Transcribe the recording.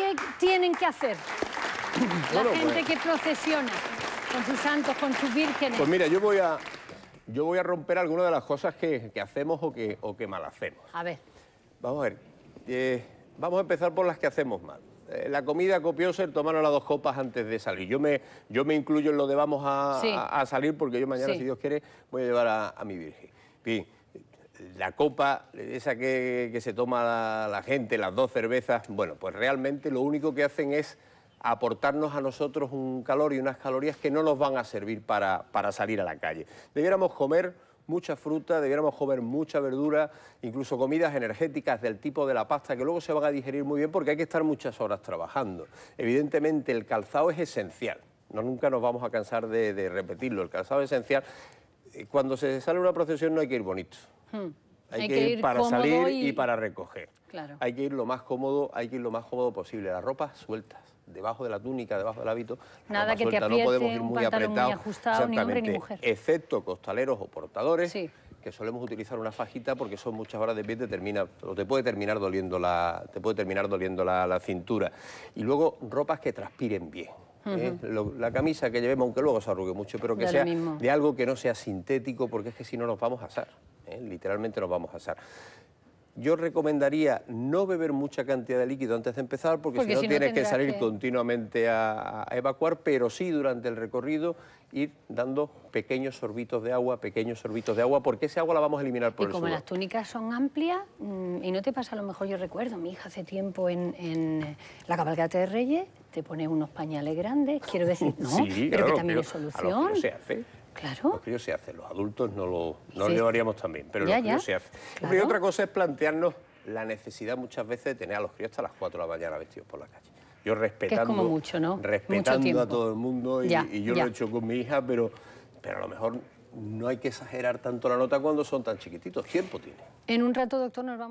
qué tienen que hacer la gente que procesiona con sus santos, con sus vírgenes. Pues mira, yo voy a, yo voy a romper algunas de las cosas que, hacemos o que, mal hacemos. A ver. Vamos a ver. Eh, vamos a empezar por las que hacemos mal eh, la comida copiosa, el tomar las dos copas antes de salir. Yo me, yo me incluyo en lo de vamos a, salir porque yo mañana, si Dios quiere, voy a llevar a, mi Virgen. Bien la copa, esa que, se toma la, gente, las dos cervezas, bueno, pues realmente lo único que hacen es aportarnos a nosotros un calor y unas calorías que no nos van a servir para, salir a la calle. Debiéramos comer mucha fruta, debiéramos comer mucha verdura, incluso comidas energéticas del tipo de la pasta, que luego se van a digerir muy bien porque hay que estar muchas horas trabajando. Evidentemente el calzado es esencial, no, nunca nos vamos a cansar de repetirlo, el calzado es esencial. Eh, cuando se sale una procesión no hay que ir bonito, hay, que, ir, para salir y... para recoger. Claro. Hay que ir lo más cómodo, hay que ir lo más cómodo posible. Las ropas sueltas, debajo de la túnica, debajo del hábito. Nada que te apriete, no podemos ir muy Exactamente, ni hombre, ni mujer. excepto costaleros o portadores. que solemos utilizar una fajita porque son muchas horas de pie te termina te puede terminar doliendo la te puede terminar doliendo la, cintura y luego ropas que transpiren bien ¿eh? la camisa que llevemos, aunque luego se arrugue mucho, pero que sea de algo que no sea sintético, porque es que si no nos vamos a asar. ¿eh? literalmente nos vamos a hacer. Yo recomendaría no beber mucha cantidad de líquido antes de empezar, porque, si no tienes que salir continuamente a, evacuar, pero sí durante el recorrido ir dando pequeños sorbitos de agua, pequeños sorbitos de agua, porque ese agua la vamos a eliminar por y como las túnicas son amplias, mm, y no te pasa, a lo mejor yo recuerdo, mi hija hace tiempo en, eh, la cabalgata de Reyes, te pone unos pañales grandes, quiero decir, no, pero que también es solución. Claro. Los críos se hacen, los adultos no lo, haríamos también, pero los críos se hacen. Y otra cosa es plantearnos la necesidad muchas veces de tener a los críos hasta las 4 de la mañana vestidos por la calle. Yo respetando, respetando a todo el mundo y, yo lo he hecho con mi hija, pero, pero a lo mejor no hay que exagerar tanto la nota cuando son tan chiquititos. Tiempo tiene. En un rato, doctor, nos vamos.